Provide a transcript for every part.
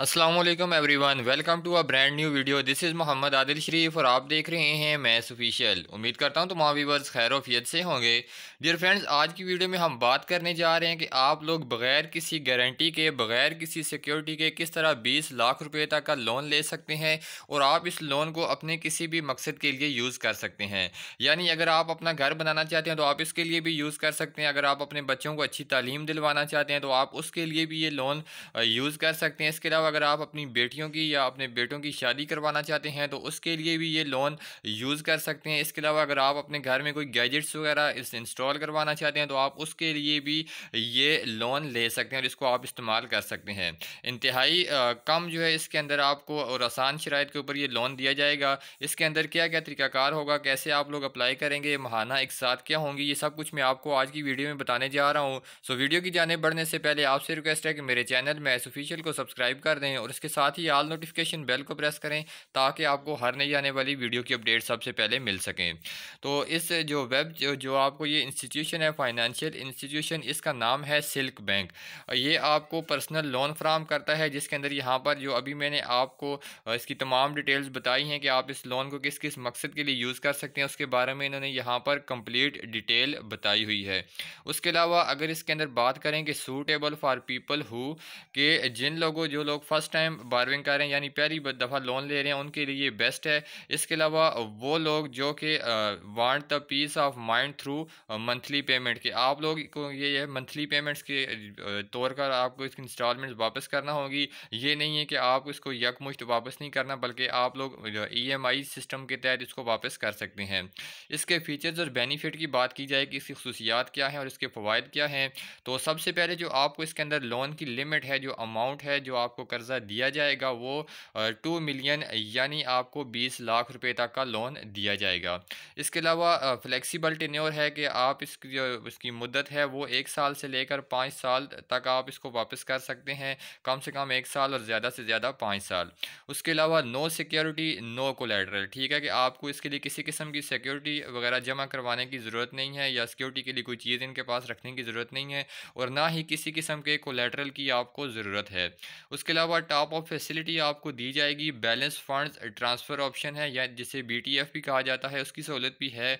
Aslam everyone welcome to a brand new video this is Mohammad Adil Sharif और आप देख रहे हैं मैं ऑफिशियल उम्मीद करता हूँ तमाम वीवर्स खैर वफियत से होंगे डियर फ्रेंड्स आज की वीडियो में हम बात करने जा रहे हैं कि आप लोग बगैर किसी गारंटी के बगैर किसी सिक्योरिटी के किस तरह 20 लाख रुपए तक का लोन ले सकते हैं और आप इस लोन को अपने किसी भी मकसद के लिए यूज़ कर सकते हैं यानी अगर आप अपना घर बनाना चाहते हैं तो आप इसके लिए भी यूज़ कर सकते हैं अगर आप अपने बच्चों को अच्छी तालीम दिलवाना चाहते हैं तो आप उसके लिए भी ये लोन यूज़ कर सकते हैं इसके अलावा अगर आप अपनी बेटियों की या अपने बेटों की शादी करवाना चाहते हैं तो उसके लिए भी ये लोन यूज़ कर सकते हैं इसके अलावा अगर आप अपने घर में कोई गैजेट्स वगैरह इस इंस्टॉल करवाना चाहते हैं तो आप उसके लिए भी ये लोन ले सकते हैं और इसको आप इस्तेमाल कर सकते हैं इंतहाई कम जो है इसके अंदर आपको और आसान शराय के ऊपर ये लोन दिया जाएगा इसके अंदर क्या क्या तरीकाकार होगा कैसे आप लोग अप्लाई करेंगे महाना एक साथ क्या होंगी ये सब कुछ मैं आपको आज की वीडियो में बताने जा रहा हूँ सो वीडियो की जाने बढ़ने से पहले आपसे रिक्वेस्ट है कि मेरे चैनल में ऑफिशियल को सब्सक्राइब कर दें और इसके साथ ही आल नोटिफिकेशन बेल को प्रेस करें ताकि आपको हर नई आने वाली वीडियो की अपडेट सबसे पहले मिल सकें तो इस जो वेब जो, जो आपको ये इंस्टीट्यूशन है फाइनेंशियल इंस्टीट्यूशन इसका नाम है सिल्क बैंक ये आपको पर्सनल लोन फ्राहम करता है जिसके अंदर यहाँ पर जो अभी मैंने आपको इसकी तमाम डिटेल्स बताई हैं कि आप इस लोन को किस किस मकसद के लिए यूज़ कर सकते हैं उसके बारे में इन्होंने यहाँ पर कंप्लीट डिटेल बताई हुई है उसके अलावा अगर इसके अंदर बात करें कि सूटेबल फॉर पीपल हु के जिन लोगों जो लोग फर्स्ट टाइम बारविंग कर रहे हैं यानी पहली दफ़ा लोन ले रहे हैं उनके लिए बेस्ट है इसके अलावा वो लोग जो कि want the peace of mind through monthly payment के आप लोग को ये है मंथली पेमेंट्स के तौर पर आपको इसकी इंस्टॉलमेंट वापस करना होगी ये नहीं है कि आप इसको यकमुश्त वापस नहीं करना बल्कि आप लोग ई सिस्टम e के तहत इसको वापस कर सकते हैं इसके फीचर्स और बेनिफिट की बात की जाए कि इसकी खसूसियात क्या हैं और इसके फ़वाद क्या हैं तो सबसे पहले जो आपको इसके अंदर लोन की लिमिट है जो अमाउंट है जो आपको कर कर्ज़ा दिया जाएगा वो टू मिलियन यानी आपको बीस लाख रुपए तक का लोन दिया जाएगा इसके अलावा फ्लेक्सिबल टेन्योर है कि आप इसकी जो इसकी मुद्दत है वो एक साल से लेकर पाँच साल तक आप इसको वापस कर सकते हैं कम से कम एक साल और ज़्यादा से ज़्यादा पाँच साल उसके अलावा नो सिक्योरिटी नो कोलेट्रल ठीक है कि आपको इसके लिए किसी किस्म की सिक्योरिटी वगैरह जमा करवाने की ज़रूरत नहीं है या सिक्योरिटी के लिए कोई चीज़ इनके पास रखने की ज़रूरत नहीं है और ना ही किसी किस्म के कोलेट्रल की आपको ज़रूरत है उसके अलावा अलावा टॉप ऑफ फैसिलिटी आपको दी जाएगी बैलेंस फंड्स ट्रांसफ़र ऑप्शन है या जिसे बी भी कहा जाता है उसकी सहूलत भी है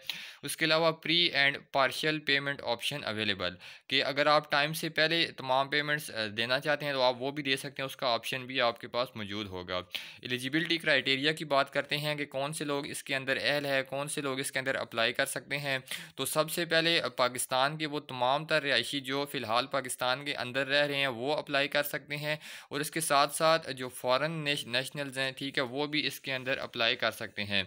उसके अलावा pre and partial payment option available कि अगर आप टाइम से पहले तमाम पेमेंट्स देना चाहते हैं तो आप वो भी दे सकते हैं उसका ऑप्शन भी आपके पास मौजूद होगा एलिजिबिलिटी क्राइटेरिया की बात करते हैं कि कौन से लोग इसके अंदर अहल है कौन से लोग इसके अंदर अप्लाई कर सकते हैं तो सबसे पहले पाकिस्तान के वो तमाम तर रिहायशी जो फ़िलहाल पाकिस्तान के अंदर रह रहे हैं वो अप्लाई कर सकते हैं और इसके साथ साथ जो फॉरेन नेशनल्स हैं ठीक है वो भी इसके अंदर अप्लाई कर सकते हैं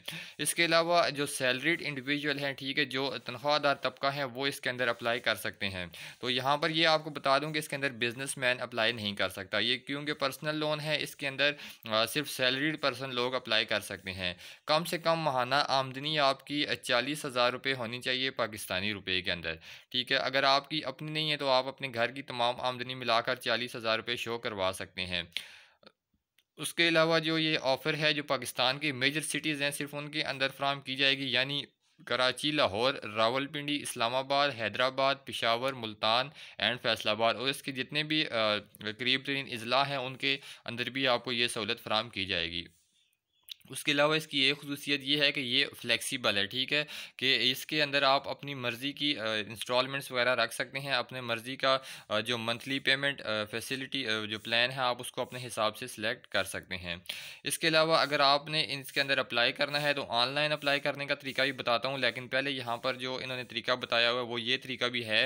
इसके अलावा जो सैलरीड इंडिविजुअल हैं ठीक है जो तनख्वाहदार तबका है वो इसके अंदर अप्लाई कर सकते हैं तो यहाँ पर ये आपको बता दूँ कि इसके अंदर बिजनेस अप्लाई नहीं कर सकता ये क्योंकि पर्सनल लोन है इसके अंदर सिर्फ सैलरीड पर्सन लोग अप्लाई कर सकते हैं कम से कम महाना आमदनी आपकी चालीस हज़ार रुपये होनी चाहिए पाकिस्तानी रुपये के अंदर ठीक है अगर आपकी अपनी नहीं है तो आप अपने घर की तमाम आमदनी मिलाकर चालीस हज़ार रुपये शो करवा सकते हैं उसके अलावा जो ये ऑफ़र है जो पाकिस्तान की मेजर सिटीज़ हैं सिर्फ उनके अंदर फ्राहम की जाएगी यानी कराची लाहौर रावलपिंडी इस्लामाबाद हैदराबाद पिशावर मुल्तान एंड फैसलाबाद और इसके जितने भी करीब तरीन अजला हैं उनके अंदर भी आपको ये सहूलत फ्राहम की जाएगी उसके अलावा इसकी एक खसूसियत ये है कि ये फ्लेक्सिबल है ठीक है कि इसके अंदर आप अपनी मर्ज़ी की इंस्टॉलमेंट्स वगैरह रख सकते हैं अपने मर्ज़ी का जो मंथली पेमेंट फैसिलिटी जो प्लान है आप उसको अपने हिसाब से सिलेक्ट कर सकते हैं इसके अलावा अगर आपने इसके अंदर अप्लाई करना है तो ऑनलाइन अप्लाई करने का तरीका भी बताता हूँ लेकिन पहले यहाँ पर जो इन्होंने तरीका बताया हुआ है वो ये तरीका भी है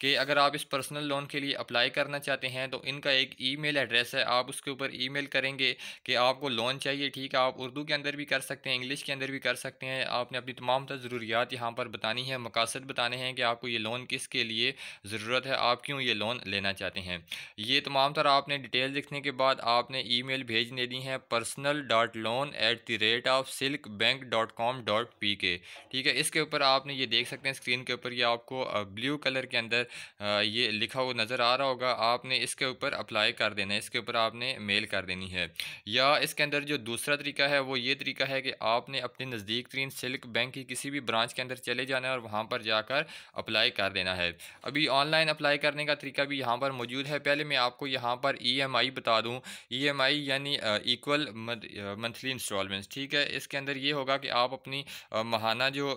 कि अगर आप इस पर्सनल लोन के लिए अप्लाई करना चाहते हैं तो इनका एक ई एड्रेस है आप उसके ऊपर ई करेंगे कि आपको लोन चाहिए ठीक है आप उर्दू उर्दू के अंदर भी कर सकते हैं इंग्लिश के अंदर भी कर सकते हैं आपने अपनी तमाम तर ज़रूरियात यहाँ पर बतानी है मकासद बताने हैं कि आपको ये लोन के लिए ज़रूरत है आप क्यों ये लोन लेना चाहते हैं ये तमाम तर आपने डिटेल लिखने के बाद आपने ई मेल भेजने दी है personal dot loan at the rate of Silk Bank dot com dot P K ठीक है इसके ऊपर आपने ये देख सकते हैं स्क्रीन के ऊपर ये आपको ब्लू कलर के अंदर ये लिखा हुआ नज़र आ रहा होगा आपने इसके ऊपर अप्लाई कर देना है इसके ऊपर आपने मेल कर देनी है या इसके अंदर जो दूसरा तरीका है वो ये तरीका है कि आपने अपने नज़दीक तरीन सिल्क बैंक की किसी भी ब्रांच के अंदर चले जाना है और वहाँ पर जाकर अप्लाई कर देना है अभी ऑनलाइन अप्लाई करने का तरीका भी यहाँ पर मौजूद है पहले मैं आपको यहाँ पर ई एम आई बता दूँ ई एम आई यानी इक्वल मंथली इंस्टॉलमेंट्स ठीक है इसके अंदर ये होगा कि आप अपनी महाना जो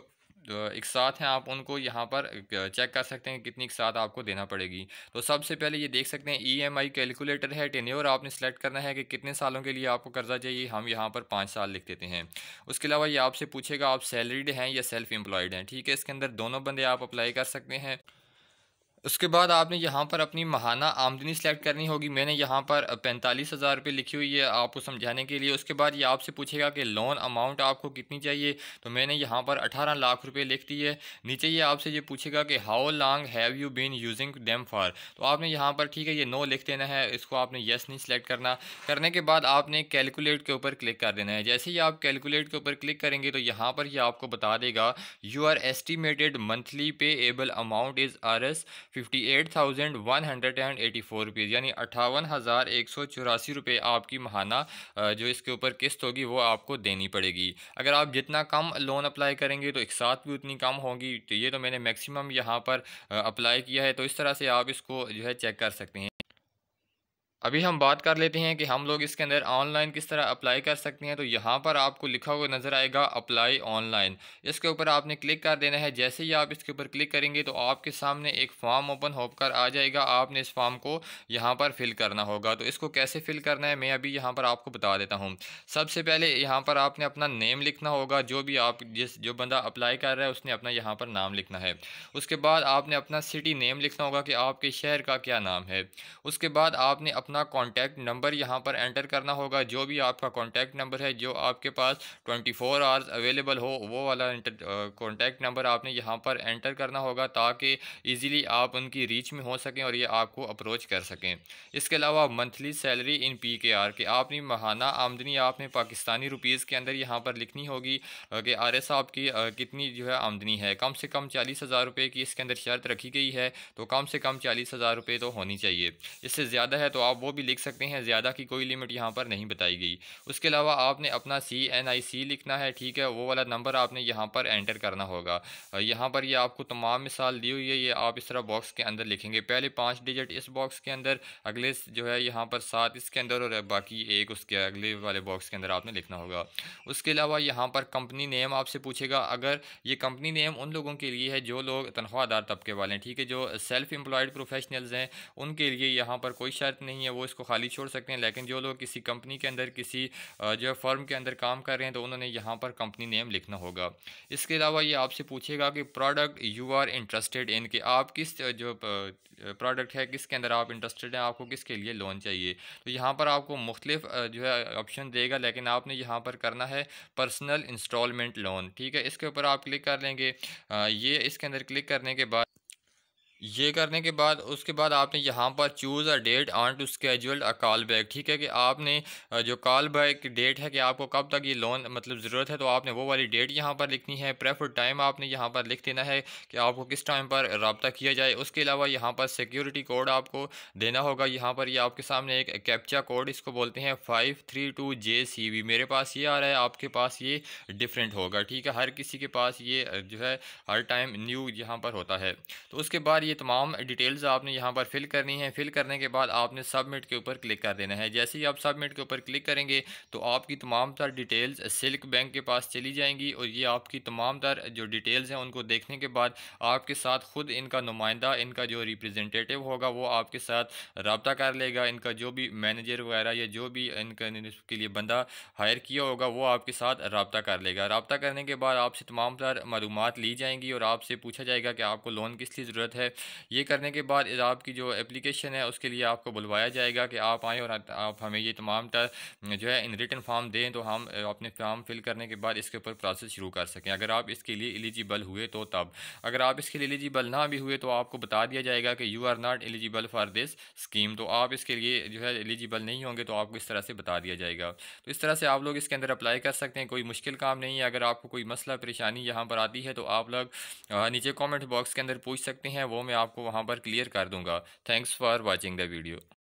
इकसात हैं आप उनको यहाँ पर चेक कर सकते हैं कितनी इकसात आपको देना पड़ेगी तो सबसे पहले ये देख सकते हैं ई e कैलकुलेटर है और आपने सेलेक्ट करना है कि कितने सालों के लिए आपको कर्जा चाहिए हम यहाँ पर पाँच साल लिख देते हैं उसके अलावा ये आपसे पूछेगा आप सैलरीड हैं या सेल्फ एम्प्लॉयड हैं ठीक है इसके अंदर दोनों बंदे आप अप्लाई कर सकते हैं उसके बाद आपने यहाँ पर अपनी महाना आमदनी सेलेक्ट करनी होगी मैंने यहाँ पर पैंतालीस हज़ार रुपये लिखी हुई है आपको समझाने के लिए उसके बाद ये आपसे पूछेगा कि लोन अमाउंट आपको कितनी चाहिए तो मैंने यहाँ पर अठारह लाख रुपये लिख दी है नीचे ये आपसे ये पूछेगा कि how long have you been using them for तो आपने यहाँ पर ठीक है ये नो लिख देना है इसको आपने येस नहीं सिलेक्ट करना करने के बाद आपने कैलकुलेट के ऊपर क्लिक कर देना है जैसे ही आप कैलकुलेट के ऊपर क्लिक करेंगे तो यहाँ पर ही आपको बता देगा your estimated monthly payable amount is R S fifty eight thousand one hundred and eighty four rupees यानी अट्ठावन हज़ार एक सौ चौरासी रुपये आपकी महाना जो इसके ऊपर किस्त होगी वो आपको देनी पड़ेगी अगर आप जितना कम लोन अप्लाई करेंगे तो एक साथ भी उतनी कम होगी तो ये तो मैंने मैक्सिमम यहाँ पर अप्लाई किया है तो इस तरह से आप इसको जो है चेक कर सकते हैं अभी हम बात कर लेते हैं कि हम लोग इसके अंदर ऑनलाइन किस तरह अप्लाई कर सकते हैं तो यहाँ पर आपको लिखा हुआ नज़र आएगा अप्लाई ऑनलाइन इसके ऊपर आपने क्लिक कर देना है जैसे ही आप इसके ऊपर क्लिक करेंगे तो आपके सामने एक फॉर्म ओपन होकर आ जाएगा आपने इस फॉर्म को यहाँ पर फिल करना होगा तो इसको कैसे फिल करना है मैं अभी यहाँ पर आपको बता देता हूँ सबसे पहले यहाँ पर आपने अपना नेम लिखना होगा जो भी आप जिस जो बंदा अप्लाई कर रहा है उसने अपना यहाँ पर नाम लिखना है उसके बाद आपने अपना सिटी नेम लिखना होगा कि आपके शहर का क्या नाम है उसके बाद आपने अपना अपना कॉन्टैक्ट नंबर यहाँ पर एंटर करना होगा जो भी आपका कॉन्टैक्ट नंबर है जो आपके पास ट्वेंटी फोर आवर्स अवेलेबल हो वो वाला कॉन्टैक्ट नंबर आपने यहाँ पर एंटर करना होगा ताकि ईज़िली आप उनकी रीच में हो सकें और ये आपको अप्रोच कर सकें इसके अलावा monthly salary in P K R के आपने महाना आमदनी आपने पाकिस्तानी रुपीज़ के अंदर यहाँ पर लिखनी होगी कि आर एस आपकी कितनी जो है आमदनी है कम से कम चालीस हज़ार रुपये की इसके अंदर शर्त रखी गई है तो कम से कम चालीस हज़ार रुपये तो होनी चाहिए इससे ज़्यादा है तो आप आप वो भी लिख सकते हैं ज़्यादा की कोई लिमिट यहाँ पर नहीं बताई गई उसके अलावा आपने अपना सी एन आई सी लिखना है ठीक है वो वाला नंबर आपने यहाँ पर एंटर करना होगा यहाँ पर ये यह आपको तमाम मिसाल दी हुई है ये आप इस तरह बॉक्स के अंदर लिखेंगे पहले पाँच डिजिट इस बॉक्स के अंदर अगले जो है यहाँ पर सात इसके अंदर और बाकी एक उसके अगले वाले बॉक्स के अंदर आपने लिखना होगा उसके अलावा यहाँ पर कंपनी नेम आपसे पूछेगा अगर ये कंपनी नेम उन लोगों के लिए है जो लोग तनख्वाहदार तबके वाले हैं ठीक है जो सेल्फ एम्प्लॉयड प्रोफेशनल्स हैं उनके लिए यहाँ पर कोई शर्त नहीं है है वो इसको खाली छोड़ सकते हैं लेकिन जो लोग किसी कंपनी के अंदर किसी जो फर्म के अंदर काम कर रहे हैं तो उन्होंने यहाँ पर कंपनी नेम लिखना होगा इसके अलावा ये आपसे पूछेगा कि product you are interested in कि आप किस जो प्रोडक्ट है किसके अंदर आप इंटरेस्टेड हैं आपको किसके लिए लोन चाहिए तो यहाँ पर आपको मुख्तलिफ जो है ऑप्शन देगा लेकिन आपने यहाँ पर करना है पर्सनल इंस्टॉलमेंट लोन ठीक है इसके ऊपर आप क्लिक कर लेंगे ये इसके अंदर क्लिक करने के बाद ये करने के बाद उसके बाद आपने यहाँ पर choose a date on to schedule a call back ठीक है कि आपने जो कॉल बैक डेट है कि आपको कब तक ये लोन मतलब ज़रूरत है तो आपने वो वाली डेट यहाँ पर लिखनी है प्रेफर टाइम आपने यहाँ पर लिख देना है कि आपको किस टाइम पर रबता किया जाए उसके अलावा यहाँ पर सिक्योरिटी कोड आपको देना होगा यहाँ पर ये आपके सामने एक कैप्चा कोड इसको बोलते हैं five three two J C V मेरे पास ये आ रहा है आपके पास ये डिफरेंट होगा ठीक है हर किसी के पास ये जो है हर टाइम न्यू यहाँ पर होता है तो उसके बाद ये तमाम डिटेल्स आपने यहाँ पर फिल करनी है फिल करने के बाद आपने सबमिट के ऊपर क्लिक कर देना है जैसे ही आप सबमिट के ऊपर क्लिक करेंगे तो आपकी तमाम तर डिटेल्स सिल्क बैंक के पास चली जाएंगी और ये आपकी तमाम तर जो डिटेल्स हैं उनको देखने के बाद आपके साथ ख़ुद इनका नुमाइंदा इनका जो रिप्रेजेंटेटिव होगा वो आपके साथ रबता कर लेगा इनका जो भी मैनेजर वगैरह या जो भी इनका इसके लिए बंदा हायर किया होगा वो आपके साथ रबता कर लेगा रबता करने के बाद आपसे तमाम तर मालूम ली जाएंगी और आपसे पूछा जाएगा कि आपको लोन किस लिए ज़रूरत है ये करने के बाद आपकी जो एप्लीकेशन है उसके लिए आपको बुलवाया जाएगा कि आप आएँ और आप हमें ये तमाम जो है इन रिटर्न फॉर्म दें तो हम अपने फॉर्म फिल करने के बाद इसके ऊपर प्रोसेस शुरू कर सकें अगर आप इसके लिए एलिजिबल हुए तो तब अगर आप इसके लिए एलिजिबल ना भी हुए तो आपको बता दिया जाएगा कि you are not eligible for this scheme तो आप इसके लिए जो है एलिजिबल नहीं होंगे तो आपको इस तरह से बता दिया जाएगा तो इस तरह से आप लोग इसके अंदर अप्लाई कर सकते हैं कोई मुश्किल काम नहीं है अगर आपको कोई मसला परेशानी यहाँ पर आती है तो आप लोग नीचे कॉमेंट बॉक्स के अंदर पूछ सकते हैं वो मैं आपको वहाँ पर क्लियर कर दूंगा thanks for watching the video